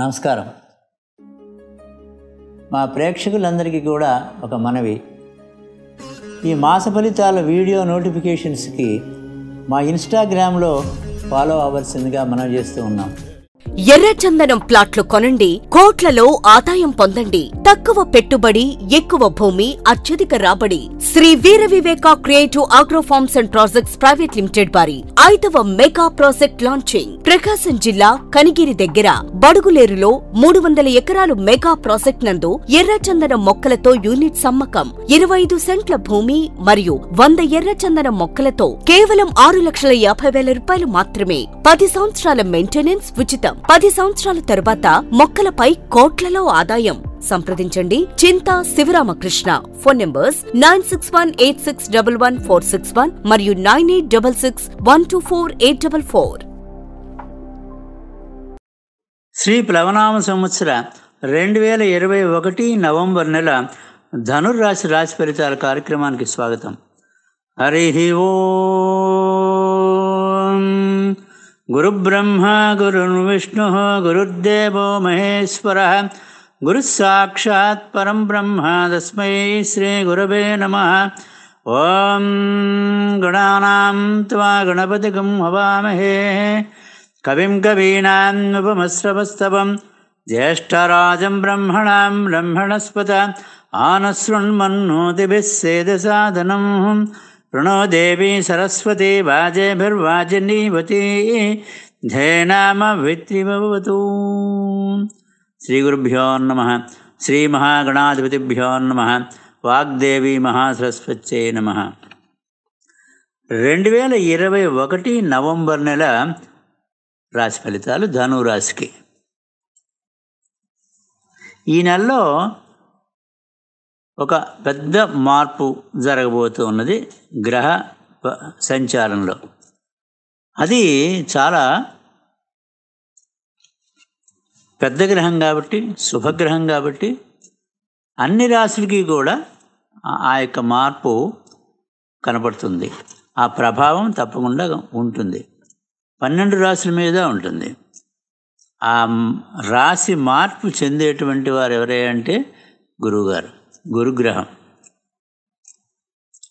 నమస్కారం మా ప్రేక్షకులందరికీ కూడా ఒక మనవి ఈ మాస ఫలితాల వీడియో నోటిఫికేషన్స్కి మా ఇన్స్టాగ్రామ్లో ఫాలో అవ్వాల్సిందిగా మనం చేస్తూ ఉన్నాం ఎర్రచందనం ప్లాట్లు కొనండి కోట్లలో ఆదాయం పొందండి తక్కువ పెట్టుబడి ఎక్కువ భూమి అత్యధిక రాబడి Shri Veera Viveka creative agro farms and projects private limited వారి ఐదవ మెగా ప్రాజెక్ట్ లాంచింగ్ ప్రకాశం జిల్లా కనిగిరి దగ్గర బడుగులేరులో మూడు వందల ఎకరాలు మెగా ప్రాజెక్ట్ నందు ఎర్రచందనం మొక్కలతో యూనిట్ సమ్మకం ఇరవై ఐదు సెంట్ల భూమి మరియు వంద ఎర్రచందనం మొక్కలతో కేవలం ఆరు లక్షల యాభై వేల రూపాయలు మాత్రమే పది సంవత్సరాల మెయింటెనెన్స్ ఉచితం ఆదాయం పది సంవత్సరాల తరువాత మొక్కలపై కోట్లలో ఆదాయం సంప్రదించండి Chintha Sivaramakrishna phone numbers nine six one eight six double one four six one మరియు nine eight double six one two four eight double four Shri ప్లవనామ సంవత్సర రెండు వేల ఇరవై ఒకటి నవంబర్ నెల ధనుర్రాశి రాశి ఫలితాల కార్యక్రమానికి స్వాగతం హరి ఓ गुरुब्रह्म गुरुर्विष्णुः गुरुर्देवो महेश्वरः परं ब्रह्म तस्मै श्रीगुरवे नमः ॐ गुणानां त्वा गणपतिगं हवामहे कविं कवीनामुपमस्रपस्तवं ज्येष्ठराजं ब्रह्मणां ब्रह्मणस्पत आनश्रुण्मन्नोतिभिः सेदसाधनम् ప్రణోదేవీ సరస్వతి వాజేభిర్వాజనీవతి ధేనామ విత్రివతు శ్రీ గురుభ్యో నమ శ్రీ మహాగణాధిపతిభ్యో నమ వాగ్దేవి మహాసరస్వత్యై నమ రెండు వేల ఇరవై ఒకటి నవంబర్ నెల రాశి ఫలితాలు ధనురాశికి ఈ నెలలో ఒక పెద్ద మార్పు జరగబోతూ ఉన్నది గ్రహ సంచారంలో అది చాలా పెద్ద గ్రహం కాబట్టి శుభగ్రహం కాబట్టి అన్ని రాశులకి కూడా ఆ యొక్క మార్పు కనపడుతుంది ఆ ప్రభావం తప్పకుండా ఉంటుంది పన్నెండు రాశుల మీద ఉంటుంది ఆ రాశి మార్పు చెందేటువంటి వారు ఎవరే అంటే గురువుగారు గురుగ్రహం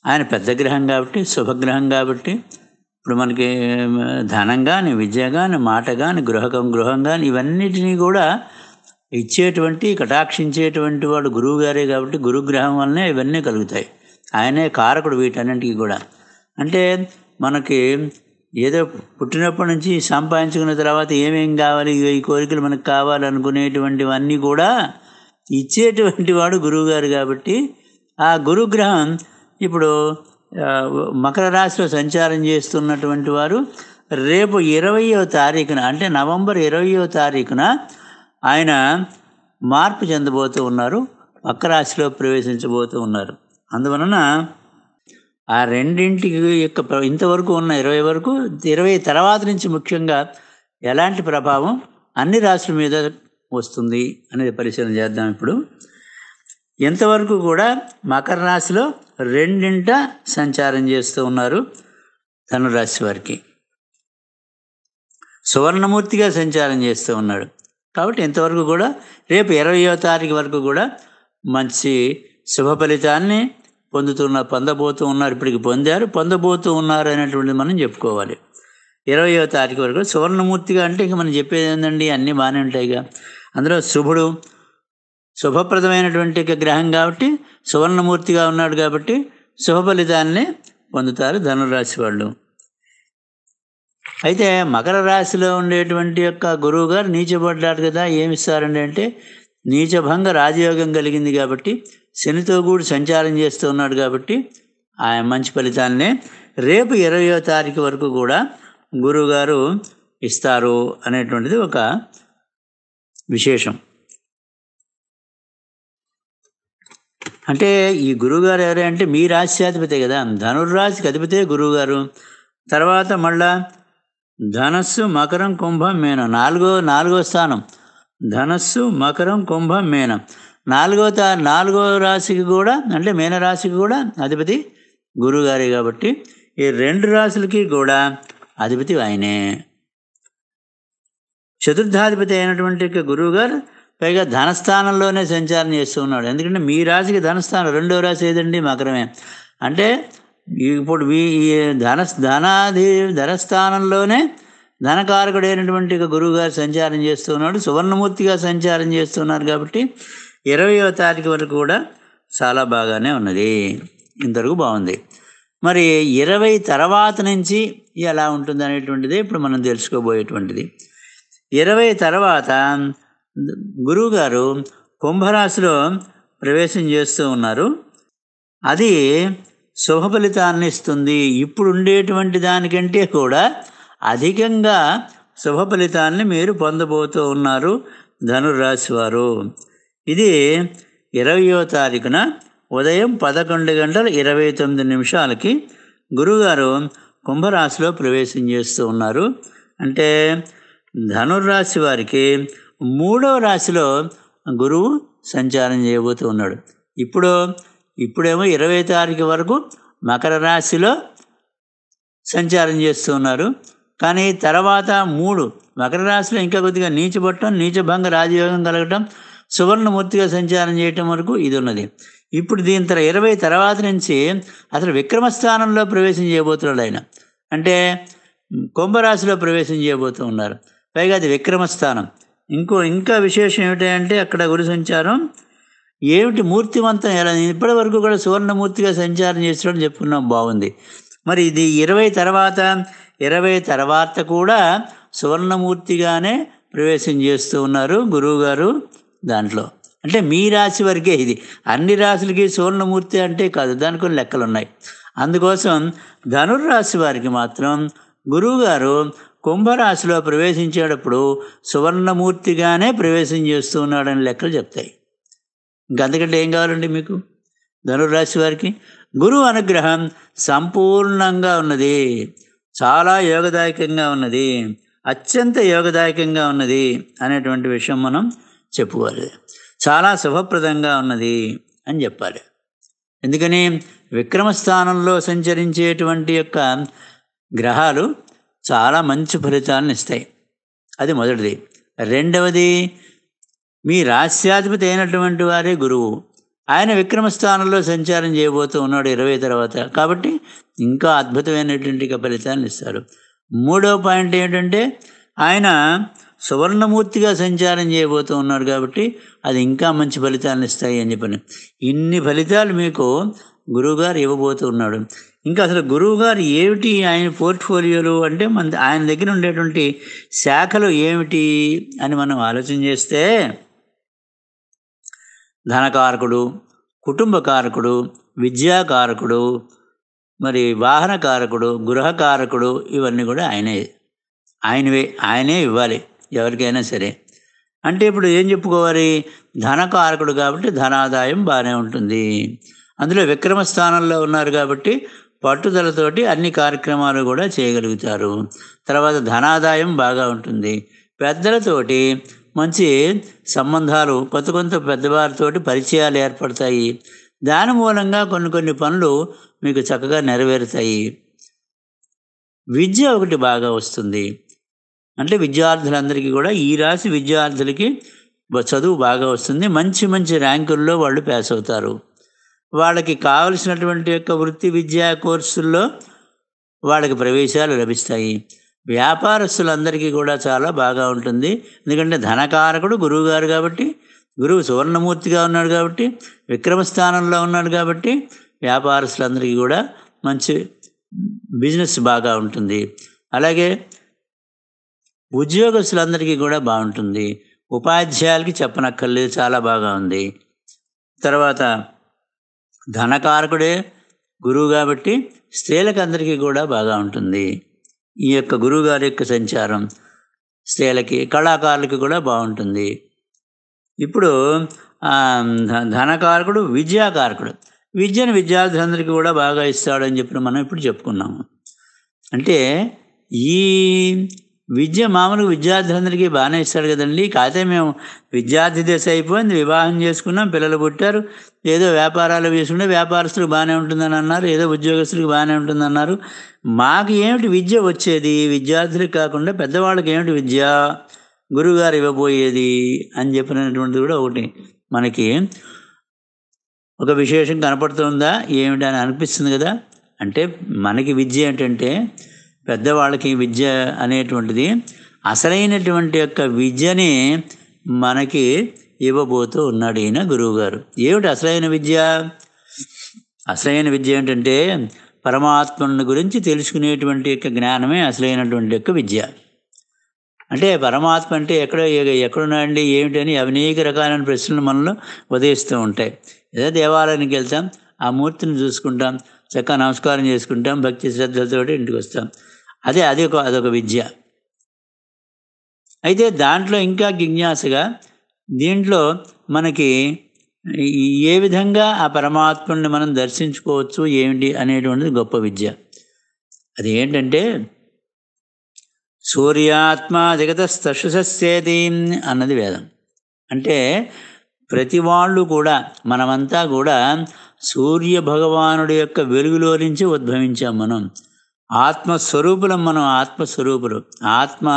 ఆయన పెద్ద గ్రహం కాబట్టి శుభగ్రహం కాబట్టి ఇప్పుడు మనకి ధనం కానీ విద్య కానీ మాట కానీ గృహకం గృహం కానీ ఇవన్నిటినీ కూడా ఇచ్చేటువంటి కటాక్షించేటువంటి వాడు గురువు గారే కాబట్టి గురుగ్రహం వల్లనే ఇవన్నీ కలుగుతాయి ఆయనే కారకుడు వీటన్నింటికి కూడా అంటే మనకి ఏదో పుట్టినప్పటి నుంచి సంపాదించుకున్న తర్వాత ఏమేం కావాలి ఈ కోరికలు మనకు కావాలనుకునేటువంటివన్నీ కూడా ఇచ్చేటువంటి వాడు గురువుగారు కాబట్టి ఆ గురుగ్రహం ఇప్పుడు మకర రాశిలో సంచారం చేస్తున్నటువంటి వారు రేపు ఇరవయో తారీఖున అంటే నవంబర్ ఇరవయో తారీఖున ఆయన మార్పు చెందబోతూ ఉన్నారు మకర రాశిలో ప్రవేశించబోతూ ఉన్నారు అందువలన ఆ రెండింటికి యొక్క ఇంతవరకు ఉన్న ఇరవై వరకు ఇరవై తర్వాత నుంచి ముఖ్యంగా ఎలాంటి ప్రభావం అన్ని రాశుల మీద వస్తుంది అనేది పరిశీలన చేద్దాం ఇప్పుడు ఎంతవరకు కూడా మకర రాశిలో రెండింట సంచారం చేస్తూ ఉన్నారు ధనురాశి వారికి సువర్ణమూర్తిగా సంచారం చేస్తూ ఉన్నాడు కాబట్టి ఇంతవరకు కూడా రేపు ఇరవయో తారీఖు వరకు కూడా మంచి శుభ ఫలితాన్ని పొందుతున్న పొందబోతూ ఉన్నారు ఇప్పటికి పొందారు పొందబోతూ ఉన్నారు అనేటువంటిది మనం చెప్పుకోవాలి ఇరవయో తారీఖు వరకు సువర్ణమూర్తిగా అంటే ఇంక మనం చెప్పేది ఏంటండి అన్నీ బాగానే ఉంటాయిగా అందులో శుభుడు శుభప్రదమైనటువంటి గ్రహం కాబట్టి సువర్ణమూర్తిగా ఉన్నాడు కాబట్టి శుభ ఫలితాన్ని పొందుతారు ధనురాశి వాళ్ళు అయితే మకర రాశిలో ఉండేటువంటి యొక్క గురువు గారు నీచబడ్డాడు కదా ఏమి ఇస్తారండి అంటే నీచభంగ రాజయోగం కలిగింది కాబట్టి శనితో కూడి సంచారం చేస్తూ ఉన్నాడు కాబట్టి ఆయన మంచి ఫలితాన్ని రేపు ఇరవయో తారీఖు వరకు కూడా గురువుగారు ఇస్తారు అనేటువంటిది ఒక విశేషం అంటే ఈ గురువుగారు ఎవరే అంటే మీ రాశ్యాధిపతి కదా ధనుర్రాశికి అధిపతే గురువుగారు తర్వాత మళ్ళా ధనస్సు మకరం కుంభం మేనం నాలుగో నాలుగో స్థానం ధనస్సు మకరం కుంభం మేనం నాలుగో తా నాలుగో రాశికి కూడా అంటే మేనరాశికి కూడా అధిపతి గురువుగారే కాబట్టి ఈ రెండు రాశులకి కూడా అధిపతి ఆయనే చతుర్థాధిపతి అయినటువంటి గురువు గారు పైగా ధనస్థానంలోనే సంచారం చేస్తూ ఉన్నాడు ఎందుకంటే మీ రాశికి ధనస్థానం రెండో రాశి ఏదండి మకరమే అంటే ఇప్పుడు ఈ ధన ధనాధి ధనస్థానంలోనే ధనకారకుడైనటువంటి గురువు గారు సంచారం చేస్తున్నాడు సువర్ణమూర్తిగా సంచారం చేస్తున్నారు కాబట్టి ఇరవయవ తారీఖు వరకు కూడా చాలా బాగానే ఉన్నది ఇంతవరకు బాగుంది మరి ఇరవై తర్వాత నుంచి ఎలా ఉంటుంది అనేటువంటిది ఇప్పుడు మనం తెలుసుకోబోయేటువంటిది ఇరవై తర్వాత గురువుగారు కుంభరాశిలో ప్రవేశం చేస్తూ ఉన్నారు అది శుభ ఫలితాన్ని ఇస్తుంది ఇప్పుడు ఉండేటువంటి దానికంటే కూడా అధికంగా శుభ ఫలితాన్ని మీరు పొందబోతూ ఉన్నారు ధనురాశి వారు ఇది ఇరవయో తారీఖున ఉదయం పదకొండు గంటల ఇరవై తొమ్మిది నిమిషాలకి గురువుగారు కుంభరాశిలో ప్రవేశం చేస్తూ ఉన్నారు అంటే ధనుర్రాశి వారికి మూడో రాశిలో గురువు సంచారం చేయబోతూ ఉన్నాడు ఇప్పుడు ఇప్పుడేమో ఇరవై తారీఖు వరకు మకర రాశిలో సంచారం చేస్తూ ఉన్నారు కానీ తర్వాత మూడు మకర రాశిలో ఇంకా కొద్దిగా నీచబట్టడం నీచభంగ రాజయోగం కలగటం సువర్ణమూర్తిగా సంచారం చేయటం వరకు ఇది ఉన్నది ఇప్పుడు దీని తర ఇరవై తర్వాత నుంచి అతను విక్రమస్థానంలో ప్రవేశం చేయబోతున్నాడు ఆయన అంటే కుంభరాశిలో ప్రవేశం చేయబోతూ ఉన్నారు పైగా అది విక్రమస్థానం ఇంకో ఇంకా విశేషం ఏమిటంటే అక్కడ గురి సంచారం ఏమిటి మూర్తివంతం ఎలా ఇప్పటి వరకు కూడా సువర్ణమూర్తిగా సంచారం చేస్తాడని చెప్పుకున్నాం బాగుంది మరి ఇది ఇరవై తర్వాత ఇరవై తర్వాత కూడా సువర్ణమూర్తిగానే ప్రవేశం చేస్తూ ఉన్నారు గురువుగారు దాంట్లో అంటే మీ రాశి వరకే ఇది అన్ని రాశులకి సువర్ణమూర్తి అంటే కాదు దానికి కొన్ని లెక్కలు ఉన్నాయి అందుకోసం ధనుర్రాశి వారికి మాత్రం గురువుగారు కుంభరాశిలో ప్రవేశించేటప్పుడు సువర్ణమూర్తిగానే ప్రవేశం చేస్తూ ఉన్నాడని లెక్కలు చెప్తాయి అందుకంటే ఏం కావాలండి మీకు ధనుర్రాశి వారికి గురువు అనుగ్రహం సంపూర్ణంగా ఉన్నది చాలా యోగదాయకంగా ఉన్నది అత్యంత యోగదాయకంగా ఉన్నది అనేటువంటి విషయం మనం చెప్పుకోవాలి చాలా శుభప్రదంగా ఉన్నది అని చెప్పాలి ఎందుకని విక్రమ స్థానంలో సంచరించేటువంటి యొక్క గ్రహాలు చాలా మంచి ఫలితాలను ఇస్తాయి అది మొదటిది రెండవది మీ రాస్యాధిపతి అయినటువంటి వారే గురువు ఆయన విక్రమస్థానంలో సంచారం చేయబోతూ ఉన్నాడు ఇరవై తర్వాత కాబట్టి ఇంకా అద్భుతమైనటువంటి ఫలితాలను ఇస్తారు మూడవ పాయింట్ ఏంటంటే ఆయన సువర్ణమూర్తిగా సంచారం చేయబోతూ ఉన్నారు కాబట్టి అది ఇంకా మంచి ఫలితాలను ఇస్తాయి అని చెప్పని ఇన్ని ఫలితాలు మీకు గురువుగారు ఇవ్వబోతూ ఉన్నాడు ఇంకా అసలు గురువు గారు ఏమిటి ఆయన పోర్ట్ఫోలియోలు అంటే మన ఆయన దగ్గర ఉండేటువంటి శాఖలు ఏమిటి అని మనం ఆలోచన చేస్తే ధనకారకుడు కుటుంబకారకుడు విద్యాకారకుడు మరి వాహనకారకుడు గృహకారకుడు ఇవన్నీ కూడా ఆయనే ఆయనవే ఆయనే ఇవ్వాలి ఎవరికైనా సరే అంటే ఇప్పుడు ఏం చెప్పుకోవాలి ధనకారకుడు కాబట్టి ధనాదాయం బాగానే ఉంటుంది అందులో విక్రమ స్థానంలో ఉన్నారు కాబట్టి పట్టుదలతోటి అన్ని కార్యక్రమాలు కూడా చేయగలుగుతారు తర్వాత ధనాదాయం బాగా ఉంటుంది పెద్దలతోటి మంచి సంబంధాలు కొత్త కొంత పెద్దవారితోటి పరిచయాలు ఏర్పడతాయి దాని మూలంగా కొన్ని కొన్ని పనులు మీకు చక్కగా నెరవేరుతాయి విద్య ఒకటి బాగా వస్తుంది అంటే విద్యార్థులందరికీ కూడా ఈ రాశి విద్యార్థులకి చదువు బాగా వస్తుంది మంచి మంచి ర్యాంకుల్లో వాళ్ళు పాస్ అవుతారు వాళ్ళకి కావలసినటువంటి యొక్క వృత్తి విద్యా కోర్సుల్లో వాళ్ళకి ప్రవేశాలు లభిస్తాయి వ్యాపారస్తులందరికీ కూడా చాలా బాగా ఉంటుంది ఎందుకంటే ధనకారకుడు గురువు గారు కాబట్టి గురువు సువర్ణమూర్తిగా ఉన్నాడు కాబట్టి విక్రమస్థానంలో ఉన్నాడు కాబట్టి వ్యాపారస్తులందరికీ కూడా మంచి బిజినెస్ బాగా ఉంటుంది అలాగే ఉద్యోగస్తులందరికీ కూడా బాగుంటుంది ఉపాధ్యాయులకి చెప్పనక్కర్లేదు చాలా బాగా ఉంది తర్వాత ధనకారకుడే గురువు కాబట్టి స్త్రీలకందరికీ కూడా బాగా ఉంటుంది ఈ యొక్క గురువుగారి యొక్క సంచారం స్త్రీలకి కళాకారులకి కూడా బాగుంటుంది ఇప్పుడు ధనకారకుడు విద్యాకారకుడు విద్యను విద్యార్థులందరికీ కూడా బాగా ఇస్తాడని చెప్పిన మనం ఇప్పుడు చెప్పుకున్నాము అంటే ఈ విద్య మామూలు విద్యార్థులందరికీ బాగానే ఇస్తాడు కదండి కాకపోతే మేము విద్యార్థి దశ అయిపోయింది వివాహం చేసుకున్నాం పిల్లలు పుట్టారు ఏదో వ్యాపారాలు వేసుకుంటే వ్యాపారస్తులకు బాగానే ఉంటుందని అన్నారు ఏదో ఉద్యోగస్తులకు బాగానే ఉంటుందన్నారు మాకు ఏమిటి విద్య వచ్చేది విద్యార్థులకు కాకుండా పెద్దవాళ్ళకి ఏమిటి విద్య గురువుగారు ఇవ్వబోయేది అని చెప్పినటువంటిది కూడా ఒకటి మనకి ఒక విశేషం కనపడుతుందా ఏమిటి అని అనిపిస్తుంది కదా అంటే మనకి విద్య ఏంటంటే పెద్దవాళ్ళకి విద్య అనేటువంటిది అసలైనటువంటి యొక్క విద్యని మనకి ఇవ్వబోతూ ఉన్నాడు ఈయన గురువుగారు ఏమిటి అసలైన విద్య అసలైన విద్య ఏంటంటే పరమాత్మను గురించి తెలుసుకునేటువంటి యొక్క జ్ఞానమే అసలైనటువంటి యొక్క విద్య అంటే పరమాత్మ అంటే ఎక్కడ ఎక్కడున్నాయండి ఏమిటని అనేక రకాలైన ప్రశ్నలు మనలో ఉదయిస్తూ ఉంటాయి ఏదో దేవాలయానికి వెళ్తాం ఆ మూర్తిని చూసుకుంటాం చక్కగా నమస్కారం చేసుకుంటాం భక్తి శ్రద్ధలతోటి ఇంటికి వస్తాం అదే అది ఒక అదొక విద్య అయితే దాంట్లో ఇంకా జిజ్ఞాసగా దీంట్లో మనకి ఏ విధంగా ఆ పరమాత్మని మనం దర్శించుకోవచ్చు ఏమిటి అనేటువంటిది గొప్ప విద్య అది ఏంటంటే సూర్యాత్మ జగత స్తశుసేది అన్నది వేదం అంటే ప్రతి వాళ్ళు కూడా మనమంతా కూడా సూర్య భగవానుడి యొక్క వెలుగులో నుంచి ఉద్భవించాం మనం ఆత్మస్వరూపులం మనం ఆత్మస్వరూపులు ఆత్మ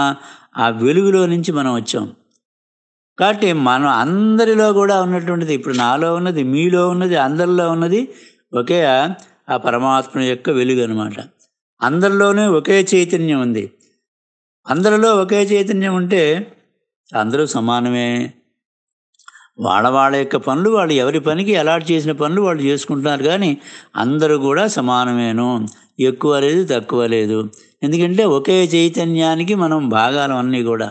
ఆ వెలుగులో నుంచి మనం వచ్చాం కాబట్టి మనం అందరిలో కూడా ఉన్నటువంటిది ఇప్పుడు నాలో ఉన్నది మీలో ఉన్నది అందరిలో ఉన్నది ఒకే ఆ పరమాత్మ యొక్క వెలుగు అనమాట అందరిలోనే ఒకే చైతన్యం ఉంది అందరిలో ఒకే చైతన్యం ఉంటే అందరూ సమానమే వాళ్ళ వాళ్ళ యొక్క పనులు వాళ్ళు ఎవరి పనికి అలాట్ చేసిన పనులు వాళ్ళు చేసుకుంటున్నారు కానీ అందరూ కూడా సమానమేను ఎక్కువ లేదు తక్కువ లేదు ఎందుకంటే ఒకే చైతన్యానికి మనం భాగాలు అన్నీ కూడా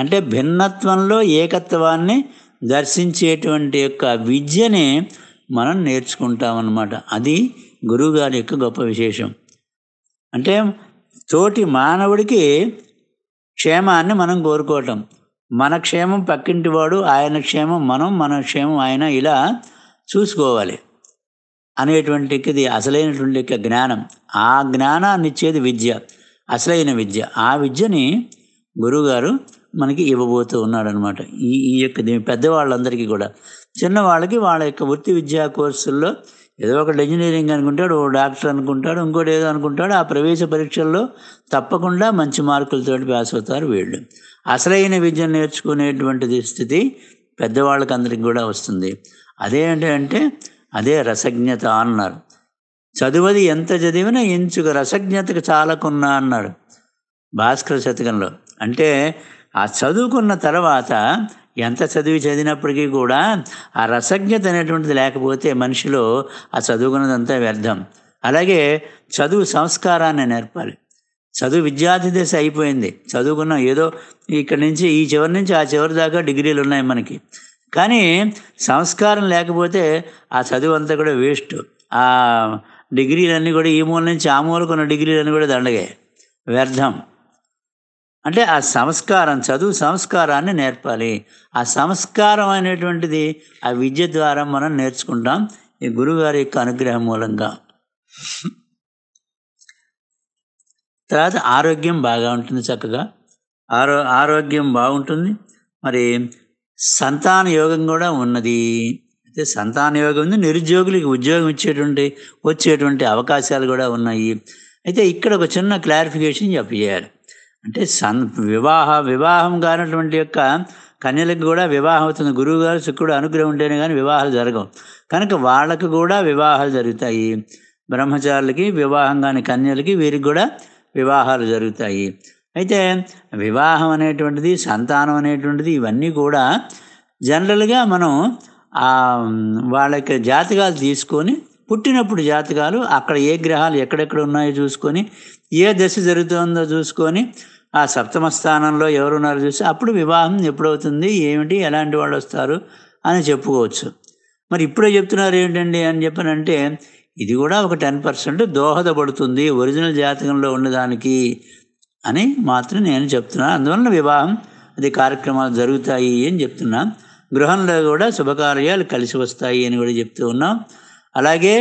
అంటే భిన్నత్వంలో ఏకత్వాన్ని దర్శించేటువంటి యొక్క విద్యని మనం నేర్చుకుంటామన్నమాట అది గురువుగారి యొక్క గొప్ప విశేషం అంటే తోటి మానవుడికి క్షేమాన్ని మనం కోరుకోవటం మన క్షేమం పక్కింటివాడు ఆయన క్షేమం మనం మన క్షేమం ఆయన ఇలా చూసుకోవాలి అనేటువంటిది అసలైనటువంటి యొక్క జ్ఞానం ఆ జ్ఞానాన్ని ఇచ్చేది విద్య అసలైన విద్య ఆ విద్యని గురువుగారు మనకి ఇవ్వబోతూ ఉన్నాడనమాట ఈ ఈ యొక్క పెద్దవాళ్ళందరికీ కూడా చిన్నవాళ్ళకి వాళ్ళ యొక్క వృత్తి విద్యా కోర్సుల్లో ఏదో ఒకటి ఇంజనీరింగ్ అనుకుంటాడు ఓ డాక్టర్ అనుకుంటాడు ఇంకోటి ఏదో అనుకుంటాడు ఆ ప్రవేశ పరీక్షల్లో తప్పకుండా మంచి మార్కులతో పాస్ అవుతారు వీళ్ళు అసలైన విద్యను నేర్చుకునేటువంటిది స్థితి పెద్దవాళ్ళకి అందరికీ కూడా వస్తుంది అదేంటంటే అదే రసజ్ఞత అన్నారు చదువది ఎంత చదివినా ఎంచుక రసజ్ఞతకు చాలకున్నా అన్నాడు భాస్కర శతకంలో అంటే ఆ చదువుకున్న తర్వాత ఎంత చదివి చదివినప్పటికీ కూడా ఆ రసజ్ఞత అనేటువంటిది లేకపోతే మనిషిలో ఆ చదువుకున్నదంతా వ్యర్థం అలాగే చదువు సంస్కారాన్ని నేర్పాలి చదువు విద్యార్థి దశ అయిపోయింది చదువుకున్నాం ఏదో ఇక్కడి నుంచి ఈ చివరి నుంచి ఆ చివరి దాకా డిగ్రీలు ఉన్నాయి మనకి కానీ సంస్కారం లేకపోతే ఆ చదువు అంతా కూడా వేస్ట్ ఆ డిగ్రీలన్నీ కూడా ఈ మూల నుంచి ఆ మూలకు ఉన్న డిగ్రీలన్నీ కూడా దండగాయి వ్యర్థం అంటే ఆ సంస్కారం చదువు సంస్కారాన్ని నేర్పాలి ఆ సంస్కారం అనేటువంటిది ఆ విద్య ద్వారా మనం నేర్చుకుంటాం ఈ గురుగారి యొక్క అనుగ్రహం మూలంగా తర్వాత ఆరోగ్యం బాగా ఉంటుంది చక్కగా ఆరో ఆరోగ్యం బాగుంటుంది మరి సంతాన యోగం కూడా ఉన్నది అయితే సంతాన యోగం ఉంది నిరుద్యోగులకి ఉద్యోగం ఇచ్చేటువంటి వచ్చేటువంటి అవకాశాలు కూడా ఉన్నాయి అయితే ఇక్కడ ఒక చిన్న క్లారిఫికేషన్ చెప్పేయాలి అంటే సన్ వివాహ వివాహం కానటువంటి యొక్క కన్యలకు కూడా వివాహం అవుతుంది గురువు గారు శుక్రుడు అనుగ్రహం ఉంటేనే కానీ వివాహాలు జరగవు కనుక వాళ్ళకు కూడా వివాహాలు జరుగుతాయి బ్రహ్మచారులకి వివాహం కాని కన్యలకి వీరికి కూడా వివాహాలు జరుగుతాయి అయితే వివాహం అనేటువంటిది సంతానం అనేటువంటిది ఇవన్నీ కూడా జనరల్గా మనం వాళ్ళకి జాతకాలు తీసుకొని పుట్టినప్పుడు జాతకాలు అక్కడ ఏ గ్రహాలు ఎక్కడెక్కడ ఉన్నాయో చూసుకొని ఏ దశ జరుగుతుందో చూసుకొని ఆ సప్తమ స్థానంలో ఎవరున్నారో చూసి అప్పుడు వివాహం ఎప్పుడవుతుంది ఏమిటి ఎలాంటి వాళ్ళు వస్తారు అని చెప్పుకోవచ్చు మరి ఇప్పుడే చెప్తున్నారు ఏంటండి అని చెప్పనంటే ఇది కూడా ఒక టెన్ పర్సెంట్ దోహదపడుతుంది ఒరిజినల్ జాతకంలో ఉన్నదానికి అని మాత్రం నేను చెప్తున్నాను అందువలన వివాహం అది కార్యక్రమాలు జరుగుతాయి అని చెప్తున్నా గృహంలో కూడా శుభకార్యాలు కలిసి వస్తాయి అని కూడా చెప్తూ ఉన్నాం అలాగే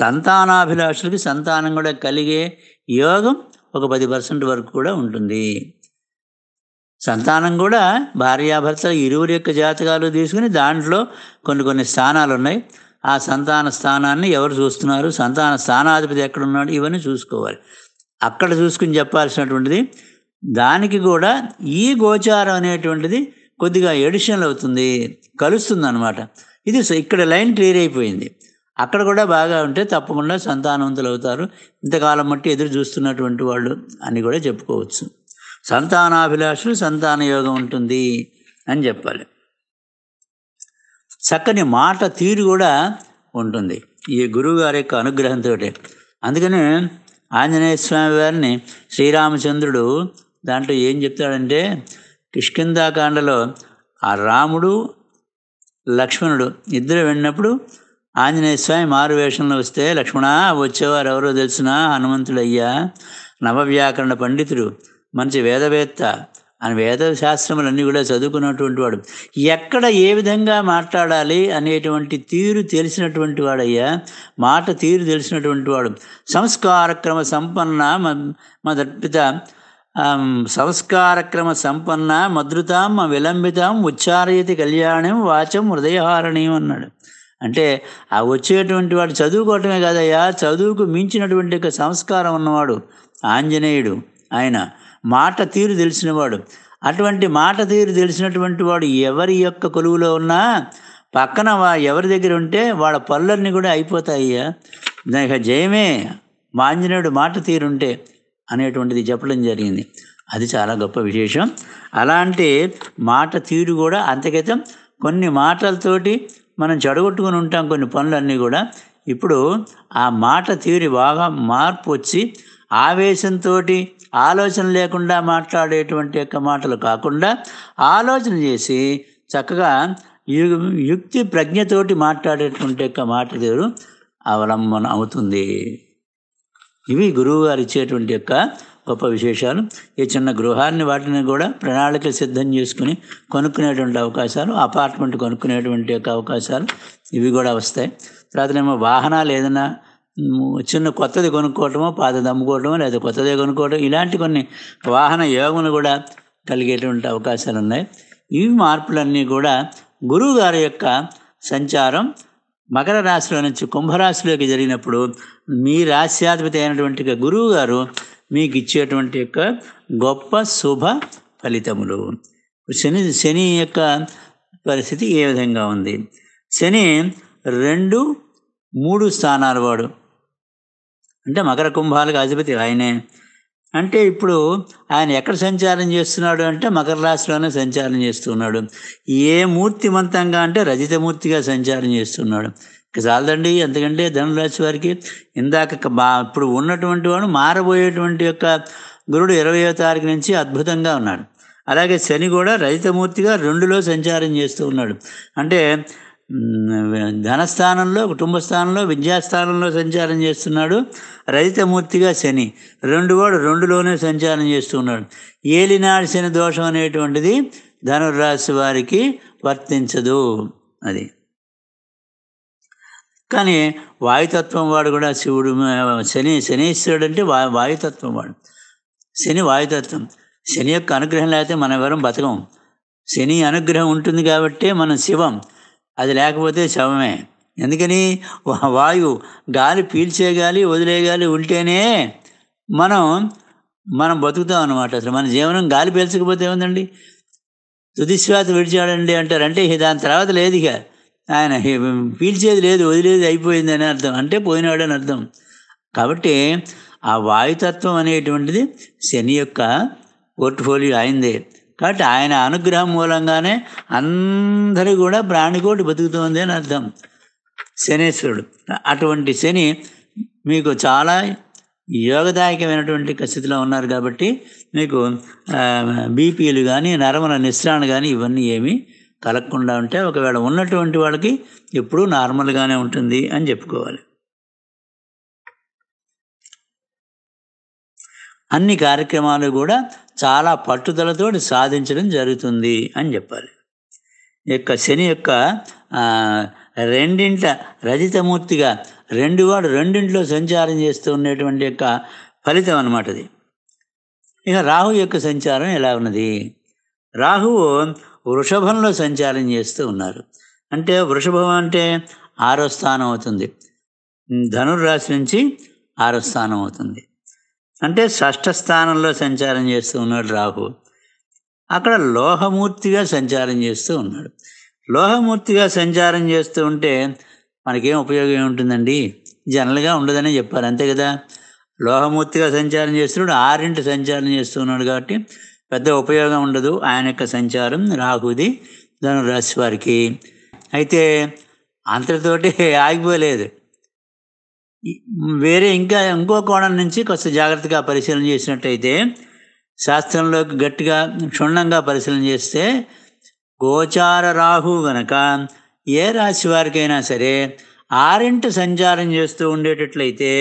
సంతానాభిలాషులకి సంతానం కూడా కలిగే యోగం ఒక పది పర్సెంట్ వరకు కూడా ఉంటుంది సంతానం కూడా భార్యాభర్తల ఇరువురి యొక్క జాతకాలు తీసుకుని దాంట్లో కొన్ని కొన్ని స్థానాలు ఉన్నాయి ఆ సంతాన స్థానాన్ని ఎవరు చూస్తున్నారు సంతాన స్థానాధిపతి ఎక్కడున్నాడు ఇవన్నీ చూసుకోవాలి అక్కడ చూసుకుని చెప్పాల్సినటువంటిది దానికి కూడా ఈ గోచారం అనేటువంటిది కొద్దిగా ఎడిషన్ అవుతుంది కలుస్తుంది అనమాట ఇది ఇక్కడ లైన్ క్లియర్ అయిపోయింది అక్కడ కూడా బాగా ఉంటే తప్పకుండా సంతానవంతులు అవుతారు ఇంతకాలం మట్టి ఎదురు చూస్తున్నటువంటి వాళ్ళు అని కూడా చెప్పుకోవచ్చు సంతానాభిలాషులు సంతాన యోగం ఉంటుంది అని చెప్పాలి చక్కని మాట తీరు కూడా ఉంటుంది ఈ గురువుగారి యొక్క అనుగ్రహంతో అందుకని ఆంజనేయ స్వామి వారిని శ్రీరామచంద్రుడు దాంట్లో ఏం చెప్తాడంటే కిష్కిందాకాండలో ఆ రాముడు లక్ష్మణుడు ఇద్దరు వెళ్ళినప్పుడు ఆంజనేయ స్వామి వేషంలో వస్తే లక్ష్మణ వచ్చేవారు ఎవరో తెలిసినా హనుమంతుడయ్యా నవవ్యాకరణ పండితుడు మంచి వేదవేత్త ఆయన వేద శాస్త్రములన్నీ కూడా చదువుకున్నటువంటి వాడు ఎక్కడ ఏ విధంగా మాట్లాడాలి అనేటువంటి తీరు తెలిసినటువంటి వాడయ్యా మాట తీరు తెలిసినటువంటి వాడు సంస్కారక్రమ సంపన్న మదర్పిత సంస్కారక్రమ సంపన్న మా విలంబితాం ఉచ్చారయతి కళ్యాణం వాచం హృదయహారణీయం అన్నాడు అంటే ఆ వచ్చేటువంటి వాడు చదువుకోవటమే కాదయ్యా చదువుకు మించినటువంటి సంస్కారం ఉన్నవాడు ఆంజనేయుడు ఆయన మాట తీరు తెలిసినవాడు అటువంటి మాట తీరు తెలిసినటువంటి వాడు ఎవరి యొక్క కొలువులో ఉన్నా పక్కన వా ఎవరి దగ్గర ఉంటే వాళ్ళ పనులన్నీ కూడా అయిపోతాయ్యా దానికి జయమే మాంజనేయుడు మాట తీరుంటే అనేటువంటిది చెప్పడం జరిగింది అది చాలా గొప్ప విశేషం అలాంటి మాట తీరు కూడా అంతకైతే కొన్ని మాటలతోటి మనం చెడగొట్టుకుని ఉంటాం కొన్ని పనులన్నీ కూడా ఇప్పుడు ఆ మాట తీరు బాగా మార్పు వచ్చి ఆవేశంతో ఆలోచన లేకుండా మాట్లాడేటువంటి యొక్క మాటలు కాకుండా ఆలోచన చేసి చక్కగా యుక్తి ప్రజ్ఞతోటి మాట్లాడేటువంటి యొక్క మాట దేవుడు అవలంబన అవుతుంది ఇవి గురువు గారు ఇచ్చేటువంటి యొక్క గొప్ప విశేషాలు ఈ చిన్న గృహాన్ని వాటిని కూడా ప్రణాళిక సిద్ధం చేసుకుని కొనుక్కునేటువంటి అవకాశాలు అపార్ట్మెంట్ కొనుక్కునేటువంటి యొక్క అవకాశాలు ఇవి కూడా వస్తాయి తర్వాత ఏమో వాహనాలు ఏదైనా చిన్న కొత్తది కొనుక్కోవటమో పాతది అమ్ముకోవటమో లేదా కొత్తది కొనుక్కోవటం ఇలాంటి కొన్ని వాహన యోగములు కూడా కలిగేటువంటి అవకాశాలు ఉన్నాయి ఈ మార్పులన్నీ కూడా గురువు గారి యొక్క సంచారం మకర రాశిలో నుంచి కుంభరాశిలోకి జరిగినప్పుడు మీ రాశ్యాధిపతి అయినటువంటి గురువుగారు మీకు ఇచ్చేటువంటి యొక్క గొప్ప శుభ ఫలితములు శని శని యొక్క పరిస్థితి ఏ విధంగా ఉంది శని రెండు మూడు స్థానాల వాడు అంటే మకర కుంభాలకు అధిపతి ఆయనే అంటే ఇప్పుడు ఆయన ఎక్కడ సంచారం చేస్తున్నాడు అంటే మకర రాశిలోనే సంచారం చేస్తున్నాడు ఏ మూర్తిమంతంగా అంటే రజితమూర్తిగా సంచారం చేస్తున్నాడు ఇక చాలదండి ఎందుకంటే ధనురాశి వారికి ఇందాక మా ఇప్పుడు ఉన్నటువంటి వాడు మారబోయేటువంటి యొక్క గురుడు ఇరవయో తారీఖు నుంచి అద్భుతంగా ఉన్నాడు అలాగే శని కూడా రజితమూర్తిగా రెండులో సంచారం చేస్తూ ఉన్నాడు అంటే ధనస్థానంలో కుటుంబ స్థానంలో విద్యాస్థానంలో సంచారం చేస్తున్నాడు రజితమూర్తిగా శని రెండు వాడు రెండులోనే సంచారం చేస్తున్నాడు ఏలినాడు శని దోషం అనేటువంటిది ధనుర్రాశి వారికి వర్తించదు అది కానీ వాయుతత్వం వాడు కూడా శివుడు శని శనీశ్వరుడు అంటే వా వాయుతత్వం వాడు శని వాయుతత్వం శని యొక్క అనుగ్రహం లేకపోతే మనం ఎవరం బతకం శని అనుగ్రహం ఉంటుంది కాబట్టే మనం శివం అది లేకపోతే శవమే ఎందుకని వాయువు గాలి పీల్చే గాలి వదిలే గాలి ఉంటేనే మనం మనం బతుకుతాం అనమాట అసలు మన జీవనం గాలి పీల్చకపోతే ఏముందండి తుదిశ్వాస విడిచాడండి అంటారు అంటే దాని తర్వాత లేదు ఇక ఆయన పీల్చేది లేదు వదిలేది అయిపోయింది అని అర్థం అంటే పోయినాడు అని అర్థం కాబట్టి ఆ వాయుతత్వం అనేటువంటిది శని యొక్క పోర్ట్ఫోలియో అయిందే కాబట్టి ఆయన అనుగ్రహం మూలంగానే అందరి కూడా ప్రాణికోటి బతుకుతోంది అని అర్థం శనేశ్వరుడు అటువంటి శని మీకు చాలా యోగదాయకమైనటువంటి స్థితిలో ఉన్నారు కాబట్టి మీకు బీపీలు కానీ నరముల నిస్రాణ కానీ ఇవన్నీ ఏమీ కలగకుండా ఉంటే ఒకవేళ ఉన్నటువంటి వాళ్ళకి ఎప్పుడూ నార్మల్గానే ఉంటుంది అని చెప్పుకోవాలి అన్ని కార్యక్రమాలు కూడా చాలా పట్టుదలతో సాధించడం జరుగుతుంది అని చెప్పాలి యొక్క శని యొక్క రెండింట రజితమూర్తిగా రెండు వాడు రెండింట్లో సంచారం చేస్తూ ఉండేటువంటి యొక్క ఫలితం అనమాట అది ఇక రాహు యొక్క సంచారం ఎలా ఉన్నది రాహువు వృషభంలో సంచారం చేస్తూ ఉన్నారు అంటే వృషభం అంటే ఆరో స్థానం అవుతుంది ధనుర్రాశి నుంచి ఆరో స్థానం అవుతుంది అంటే షష్ఠ స్థానంలో సంచారం చేస్తూ ఉన్నాడు రాహు అక్కడ లోహమూర్తిగా సంచారం చేస్తూ ఉన్నాడు లోహమూర్తిగా సంచారం చేస్తూ ఉంటే మనకేం ఉపయోగం ఏముంటుందండి జనరల్గా ఉండదని చెప్పారు అంతే కదా లోహమూర్తిగా సంచారం చేస్తున్నాడు ఆరింటి సంచారం చేస్తూ ఉన్నాడు కాబట్టి పెద్ద ఉపయోగం ఉండదు ఆయన యొక్క సంచారం రాహుది ధనురాశి వారికి అయితే అంతటితోటి ఆగిపోలేదు వేరే ఇంకా ఇంకో కోణం నుంచి కొంత జాగ్రత్తగా పరిశీలన చేసినట్టయితే శాస్త్రంలోకి గట్టిగా క్షుణ్ణంగా పరిశీలన చేస్తే గోచార రాహు గనక ఏ రాశి వారికైనా సరే ఆరింట సంచారం చేస్తూ ఉండేటట్లయితే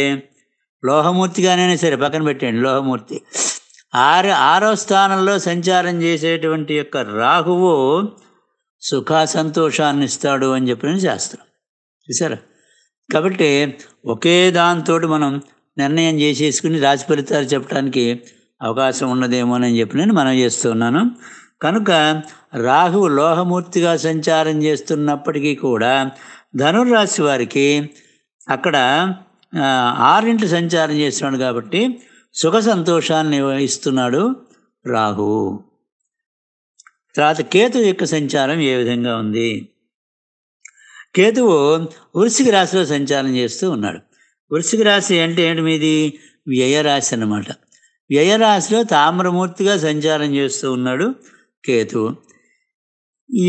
లోహమూర్తిగానైనా సరే పక్కన పెట్టండి లోహమూర్తి ఆరు ఆరో స్థానంలో సంచారం చేసేటువంటి యొక్క రాహువు సుఖ సంతోషాన్ని ఇస్తాడు అని చెప్పిన శాస్త్రం చూసారా కాబట్టి ఒకే దాంతో మనం నిర్ణయం చేసేసుకుని రాశి ఫలితాలు చెప్పడానికి అవకాశం అని చెప్పి నేను మనం చేస్తున్నాను కనుక రాహువు లోహమూర్తిగా సంచారం చేస్తున్నప్పటికీ కూడా ధనుర్రాశి వారికి అక్కడ ఆరింటి సంచారం చేస్తున్నాడు కాబట్టి సుఖ సంతోషాన్ని ఇస్తున్నాడు రాహు తర్వాత కేతు యొక్క సంచారం ఏ విధంగా ఉంది కేతువు వృషిక రాశిలో సంచారం చేస్తూ ఉన్నాడు వృషిక రాశి అంటే ఏంటి మీది వ్యయరాశి అనమాట వ్యయరాశిలో తామ్రమూర్తిగా సంచారం చేస్తూ ఉన్నాడు కేతువు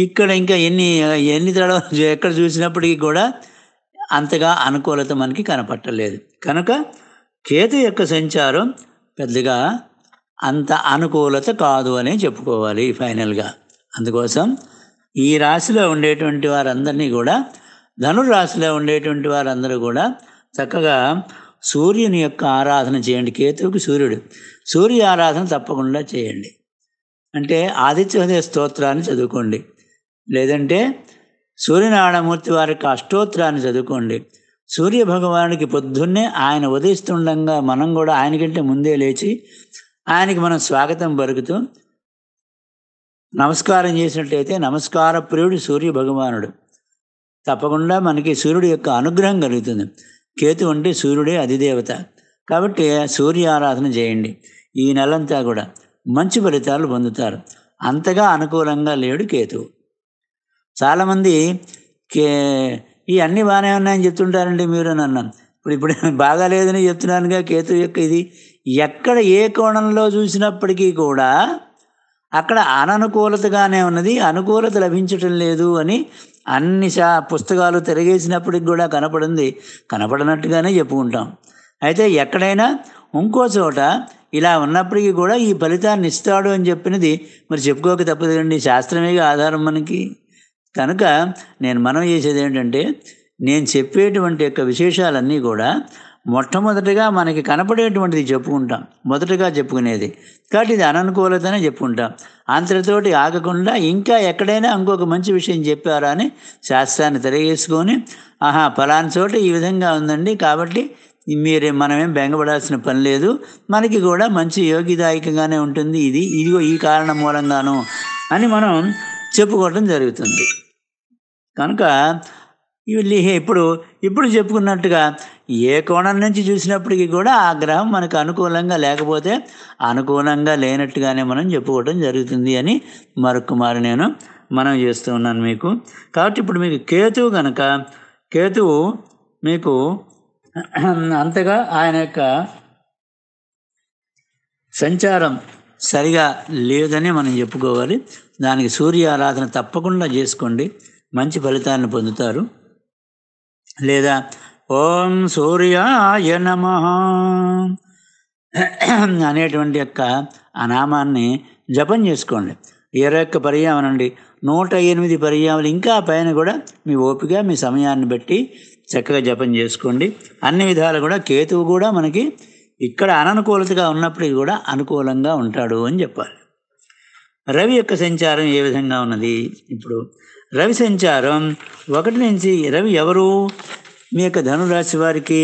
ఇక్కడ ఇంకా ఎన్ని ఎన్ని తడవ ఎక్కడ చూసినప్పటికీ కూడా అంతగా అనుకూలత మనకి కనపట్టలేదు కనుక కేతు యొక్క సంచారం పెద్దగా అంత అనుకూలత కాదు అనే చెప్పుకోవాలి ఫైనల్గా అందుకోసం ఈ రాశిలో ఉండేటువంటి వారందరినీ కూడా ధనుర్రాశిలో ఉండేటువంటి వారందరూ కూడా చక్కగా సూర్యుని యొక్క ఆరాధన చేయండి కేతువుకి సూర్యుడు సూర్య ఆరాధన తప్పకుండా చేయండి అంటే ఆదిత్యహృదయ స్తోత్రాన్ని చదువుకోండి లేదంటే సూర్యనారాయణమూర్తి వారికి అష్టోత్రాన్ని చదువుకోండి సూర్య భగవానుడికి పొద్దున్నే ఆయన ఉదయిస్తుండగా మనం కూడా ఆయనకంటే ముందే లేచి ఆయనకి మనం స్వాగతం పలుకుతూ నమస్కారం చేసినట్లయితే నమస్కార ప్రియుడు సూర్య భగవానుడు తప్పకుండా మనకి సూర్యుడి యొక్క అనుగ్రహం కలుగుతుంది కేతు అంటే సూర్యుడే అధిదేవత కాబట్టి సూర్య ఆరాధన చేయండి ఈ నెలంతా కూడా మంచి ఫలితాలు పొందుతారు అంతగా అనుకూలంగా లేడు కేతు చాలామంది కే ఈ అన్ని బాగానే ఉన్నాయని చెప్తుంటారండి మీరు నన్ను ఇప్పుడు ఇప్పుడు బాగాలేదని చెప్తున్నానుగా కేతు యొక్క ఇది ఎక్కడ ఏ కోణంలో చూసినప్పటికీ కూడా అక్కడ అననుకూలతగానే ఉన్నది అనుకూలత లభించటం లేదు అని అన్ని శా పుస్తకాలు తిరగేసినప్పటికి కూడా కనపడింది కనపడినట్టుగానే చెప్పుకుంటాం అయితే ఎక్కడైనా ఇంకో చోట ఇలా ఉన్నప్పటికీ కూడా ఈ ఫలితాన్ని ఇస్తాడు అని చెప్పినది మరి చెప్పుకోక తప్పదు కండి శాస్త్రమేగా ఆధారం మనకి కనుక నేను మనం చేసేది ఏంటంటే నేను చెప్పేటువంటి యొక్క విశేషాలన్నీ కూడా మొట్టమొదటిగా మనకి కనపడేటువంటిది చెప్పుకుంటాం మొదటగా చెప్పుకునేది కాబట్టి ఇది అననుకూలతనే చెప్పుకుంటాం అంతటితోటి ఆగకుండా ఇంకా ఎక్కడైనా ఇంకొక మంచి విషయం చెప్పారా అని శాస్త్రాన్ని తెలియజేసుకొని ఆహా ఫలాని చోట ఈ విధంగా ఉందండి కాబట్టి మీరు మనమేం బెంగపడాల్సిన పని లేదు మనకి కూడా మంచి యోగ్యదాయకంగానే ఉంటుంది ఇది ఇదిగో ఈ కారణం మూలంగాను అని మనం చెప్పుకోవటం జరుగుతుంది కనుక ఇవి ఇప్పుడు ఇప్పుడు చెప్పుకున్నట్టుగా ఏ కోణం నుంచి చూసినప్పటికీ కూడా ఆ గ్రహం మనకు అనుకూలంగా లేకపోతే అనుకూలంగా లేనట్టుగానే మనం చెప్పుకోవటం జరుగుతుంది అని మరొక మారి నేను మనం చేస్తూ ఉన్నాను మీకు కాబట్టి ఇప్పుడు మీకు కేతువు కనుక కేతువు మీకు అంతగా ఆయన యొక్క సంచారం సరిగా లేదని మనం చెప్పుకోవాలి దానికి సూర్య ఆరాధన తప్పకుండా చేసుకోండి మంచి ఫలితాలను పొందుతారు లేదా ఓం సూర్యాయ నమ అనేటువంటి యొక్క ఆ నామాన్ని జపం చేసుకోండి ఇరవై ఒక్క పర్యావరణ అండి నూట ఎనిమిది పర్యావరణం ఇంకా పైన కూడా మీ ఓపిక మీ సమయాన్ని బట్టి చక్కగా జపం చేసుకోండి అన్ని విధాలు కూడా కేతువు కూడా మనకి ఇక్కడ అననుకూలతగా ఉన్నప్పటికీ కూడా అనుకూలంగా ఉంటాడు అని చెప్పాలి రవి యొక్క సంచారం ఏ విధంగా ఉన్నది ఇప్పుడు రవి సంచారం ఒకటి నుంచి రవి ఎవరు మీ యొక్క ధనురాశి వారికి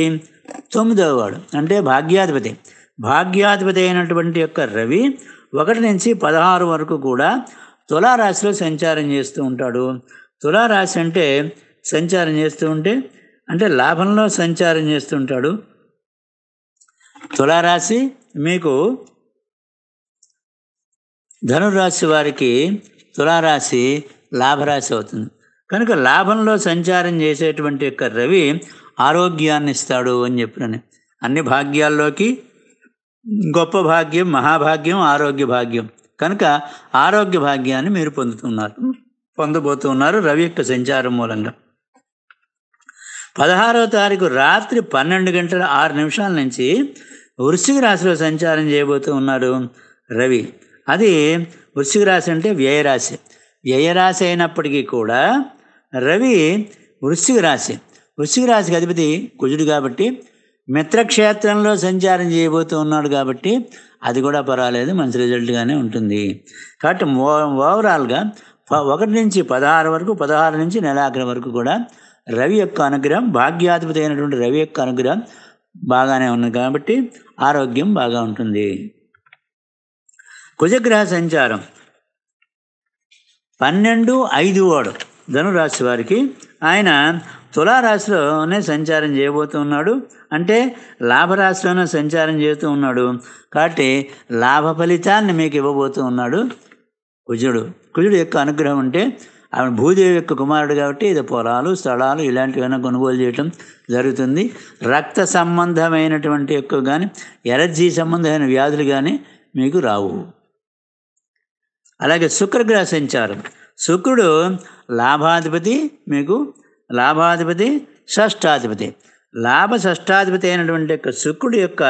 తొమ్మిదవ వాడు అంటే భాగ్యాధిపతి భాగ్యాధిపతి అయినటువంటి యొక్క రవి ఒకటి నుంచి పదహారు వరకు కూడా తులారాశిలో సంచారం చేస్తూ ఉంటాడు తులారాశి అంటే సంచారం చేస్తూ ఉంటే అంటే లాభంలో సంచారం చేస్తూ ఉంటాడు తులారాశి మీకు ధనురాశి వారికి తులారాశి లాభరాశి అవుతుంది కనుక లాభంలో సంచారం చేసేటువంటి యొక్క రవి ఆరోగ్యాన్ని ఇస్తాడు అని చెప్పినని అన్ని భాగ్యాల్లోకి గొప్ప భాగ్యం మహాభాగ్యం ఆరోగ్య భాగ్యం కనుక ఆరోగ్య భాగ్యాన్ని మీరు పొందుతున్నారు పొందబోతున్నారు రవి యొక్క సంచారం మూలంగా పదహారవ తారీఖు రాత్రి పన్నెండు గంటల ఆరు నిమిషాల నుంచి వృశ్చిక రాశిలో సంచారం చేయబోతూ ఉన్నాడు రవి అది వృశ్చిక రాశి అంటే వ్యయరాశి వ్యయరాశి అయినప్పటికీ కూడా రవి వృశ్చిక రాశి వృశ్చిక రాశికి అధిపతి కుజుడు కాబట్టి మిత్రక్షేత్రంలో సంచారం చేయబోతూ ఉన్నాడు కాబట్టి అది కూడా పర్వాలేదు మంచి రిజల్ట్గానే ఉంటుంది కాబట్టి ఓవరాల్గా ఒకటి నుంచి పదహారు వరకు పదహారు నుంచి నెలాఖరి వరకు కూడా రవి యొక్క అనుగ్రహం భాగ్యాధిపతి అయినటువంటి రవి యొక్క అనుగ్రహం బాగానే ఉంది కాబట్టి ఆరోగ్యం బాగా ఉంటుంది కుజగ్రహ సంచారం పన్నెండు ఐదు వాడు ధనురాశి వారికి ఆయన తులారాశిలోనే సంచారం ఉన్నాడు అంటే లాభరాశిలోనే సంచారం చేస్తూ ఉన్నాడు కాబట్టి లాభ ఫలితాన్ని మీకు ఇవ్వబోతూ ఉన్నాడు కుజుడు కుజుడు యొక్క అనుగ్రహం ఉంటే ఆమె భూదేవి యొక్క కుమారుడు కాబట్టి ఇది పొలాలు స్థలాలు ఇలాంటివైనా కొనుగోలు చేయటం జరుగుతుంది రక్త సంబంధమైనటువంటి యొక్క కానీ ఎలర్జీ సంబంధమైన వ్యాధులు కానీ మీకు రావు అలాగే శుక్రగ్రహ సంచారం శుక్రుడు లాభాధిపతి మీకు లాభాధిపతి షష్టాధిపతి లాభ షష్టాధిపతి అయినటువంటి యొక్క శుక్రుడు యొక్క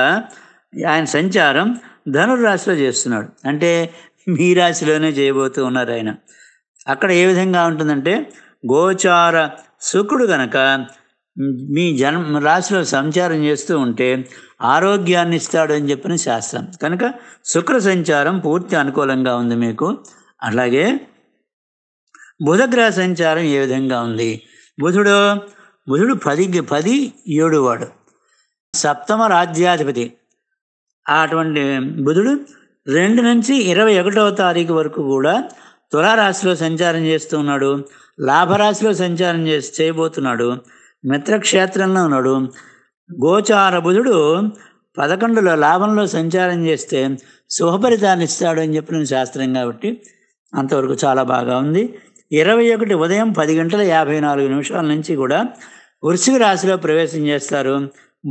ఆయన సంచారం ధనుర్రాశిలో చేస్తున్నాడు అంటే మీ రాశిలోనే చేయబోతూ ఉన్నారు ఆయన అక్కడ ఏ విధంగా ఉంటుందంటే గోచార శుక్రుడు కనుక మీ జన్మ రాశిలో సంచారం చేస్తూ ఉంటే ఆరోగ్యాన్ని ఇస్తాడు అని చెప్పిన శాస్త్రం కనుక శుక్ర సంచారం పూర్తి అనుకూలంగా ఉంది మీకు అలాగే బుధగ్రహ సంచారం ఏ విధంగా ఉంది బుధుడు బుధుడు పది పది ఏడు వాడు సప్తమ రాజ్యాధిపతి అటువంటి బుధుడు రెండు నుంచి ఇరవై ఒకటవ తారీఖు వరకు కూడా తులారాశిలో సంచారం చేస్తున్నాడు లాభరాశిలో సంచారం చేసి చేయబోతున్నాడు మిత్రక్షేత్రంలో ఉన్నాడు గోచార బుధుడు పదకొండులో లాభంలో సంచారం చేస్తే శుభఫలితాన్ని ఇస్తాడు అని చెప్పిన శాస్త్రం కాబట్టి అంతవరకు చాలా బాగా ఉంది ఇరవై ఒకటి ఉదయం పది గంటల యాభై నాలుగు నిమిషాల నుంచి కూడా వృషిక రాశిలో ప్రవేశం చేస్తారు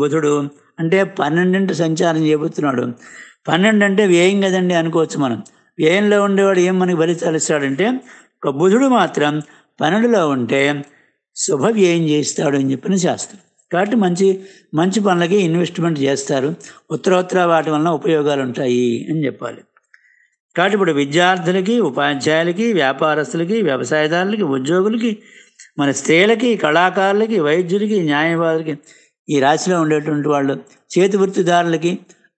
బుధుడు అంటే పన్నెండింటి సంచారం చేపుతున్నాడు పన్నెండు అంటే వ్యయం కదండి అనుకోవచ్చు మనం వ్యయంలో ఉండేవాడు ఏం మనకి ఫలితాలు ఇస్తాడంటే ఒక బుధుడు మాత్రం పన్నెండులో ఉంటే శుభవ్యయం చేస్తాడు అని చెప్పిన శాస్త్రం కాబట్టి మంచి మంచి పనులకి ఇన్వెస్ట్మెంట్ చేస్తారు ఉత్తరోత్తర వాటి వలన ఉపయోగాలు ఉంటాయి అని చెప్పాలి కాబట్టి ఇప్పుడు విద్యార్థులకి ఉపాధ్యాయులకి వ్యాపారస్తులకి వ్యవసాయదారులకి ఉద్యోగులకి మన స్త్రీలకి కళాకారులకి వైద్యులకి న్యాయవాదులకి ఈ రాశిలో ఉండేటువంటి వాళ్ళు చేతి వృత్తిదారులకి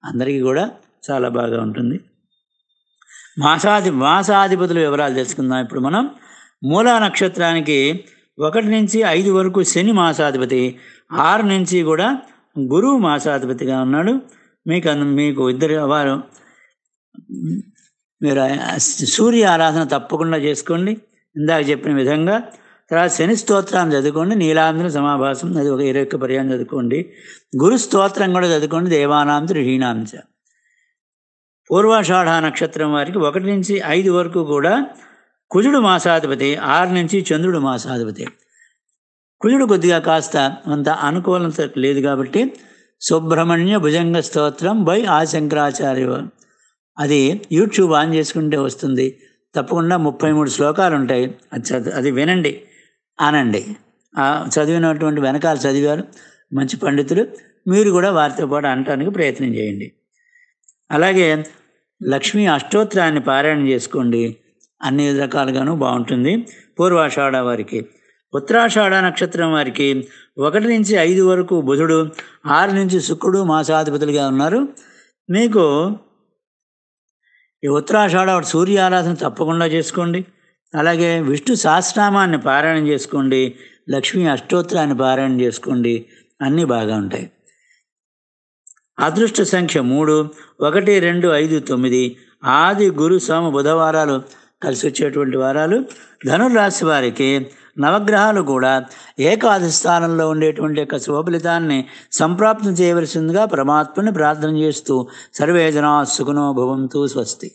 అందరికీ కూడా చాలా బాగా ఉంటుంది మాసాధి మాసాధిపతుల వివరాలు తెలుసుకుందాం ఇప్పుడు మనం మూలా నక్షత్రానికి ఒకటి నుంచి ఐదు వరకు శని మాసాధిపతి ఆరు నుంచి కూడా గురువు మాసాధిపతిగా ఉన్నాడు మీకు మీకు ఇద్దరు వారు మీరు సూర్య ఆరాధన తప్పకుండా చేసుకోండి ఇందాక చెప్పిన విధంగా తర్వాత శని స్తోత్రాన్ని చదువుకోండి నీలాంధ్ర సమాభాసం అది ఒక ఇరవై ఒక్క పర్యాయం చదువుకోండి గురు స్తోత్రం కూడా చదువుకోండి దేవానాంశ హీనాంశ పూర్వాషాఢ నక్షత్రం వారికి ఒకటి నుంచి ఐదు వరకు కూడా కుజుడు మాసాధిపతి ఆరు నుంచి చంద్రుడు మాసాధిపతి కుజుడు కొద్దిగా కాస్త అంత అనుకూలత లేదు కాబట్టి సుబ్రహ్మణ్య భుజంగ స్తోత్రం బై ఆ శంకరాచార్య అది యూట్యూబ్ ఆన్ చేసుకుంటే వస్తుంది తప్పకుండా ముప్పై మూడు శ్లోకాలు ఉంటాయి అది అది వినండి ఆనండి చదివినటువంటి వెనకాల చదివారు మంచి పండితులు మీరు కూడా వారితో పాటు అనటానికి ప్రయత్నం చేయండి అలాగే లక్ష్మీ అష్టోత్తరాన్ని పారాయణం చేసుకోండి అన్ని రకాలుగాను బాగుంటుంది పూర్వాషాఢ వారికి ఉత్తరాషాఢ నక్షత్రం వారికి ఒకటి నుంచి ఐదు వరకు బుధుడు ఆరు నుంచి శుక్రుడు మాసాధిపతులుగా ఉన్నారు మీకు ఈ ఉత్తరాషాఢ సూర్య ఆరాధన తప్పకుండా చేసుకోండి అలాగే విష్ణు సహస్రామాన్ని పారాయణ చేసుకోండి లక్ష్మీ అష్టోత్తరాన్ని పారాయణ చేసుకోండి అన్నీ బాగా ఉంటాయి అదృష్ట సంఖ్య మూడు ఒకటి రెండు ఐదు తొమ్మిది ఆది గురు సోమ బుధవారాలు కలిసి వచ్చేటువంటి వారాలు ధనుర్రాశి వారికి నవగ్రహాలు కూడా ఏకాది స్థానంలో ఉండేటువంటి యొక్క శుభఫలితాన్ని సంప్రాప్తం చేయవలసిందిగా పరమాత్మని ప్రార్థన చేస్తూ సర్వేజనా సుఖనో భవంతు స్వస్తి